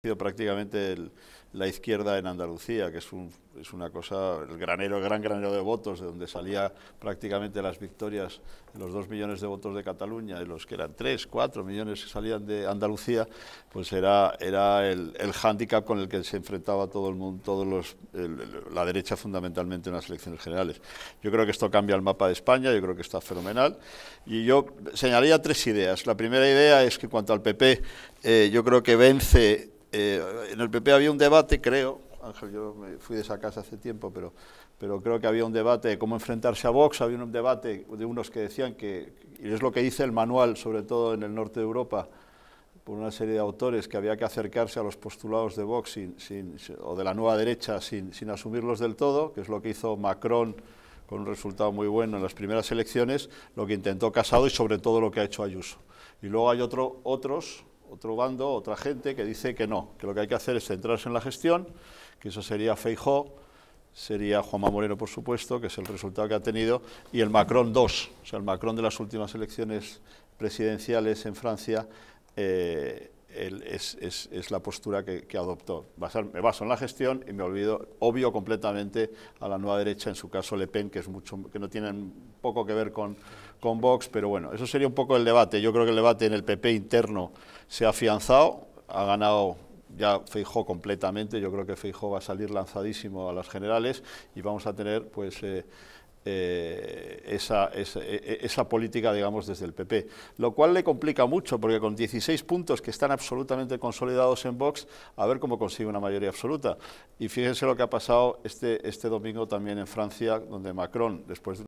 sido prácticamente la izquierda en Andalucía, que es, una cosa, el granero, el gran granero de votos, de donde salía prácticamente las victorias, de los dos millones de votos de Cataluña, de los que eran tres, cuatro millones que salían de Andalucía, pues era, el, hándicap con el que se enfrentaba todo el mundo, todos los, la derecha fundamentalmente en las elecciones generales. Yo creo que esto cambia el mapa de España, yo creo que está fenomenal, y yo señalaría tres ideas. La primera idea es que en cuanto al PP, eh, yo creo que vence eh, en el PP había un debate, creo, Ángel, yo me fui de esa casa hace tiempo, pero, pero creo que había un debate de cómo enfrentarse a Vox, había un debate de unos que decían que, y es lo que dice el manual, sobre todo en el norte de Europa, por una serie de autores, que había que acercarse a los postulados de Vox o de la nueva derecha sin, sin asumirlos del todo, que es lo que hizo Macron con un resultado muy bueno en las primeras elecciones, lo que intentó Casado y sobre todo lo que ha hecho Ayuso. Y luego hay otro, otros otro bando, otra gente que dice que no, que lo que hay que hacer es centrarse en la gestión, que eso sería Feijó, sería Juanma Moreno, por supuesto, que es el resultado que ha tenido, y el Macron 2, o sea, el Macron de las últimas elecciones presidenciales en Francia, eh, es, la postura que, adoptó. me baso en la gestión y me olvido, obvio completamente a la nueva derecha, en su caso Le Pen, que, es mucho, que no tienen poco que ver con, con Vox, pero bueno, eso sería un poco el debate. Yo creo que el debate en el PP interno se ha afianzado, ha ganado ya Feijó completamente, yo creo que Feijó va a salir lanzadísimo a las generales y vamos a tener pues eh, eh, eh, eh, esa, política, digamos, desde el PP. Lo cual le complica mucho, porque con 16 puntos que están absolutamente consolidados en Vox, a ver cómo consigue una mayoría absoluta. Y fíjense lo que ha pasado este, este domingo también en Francia, donde Macron, después de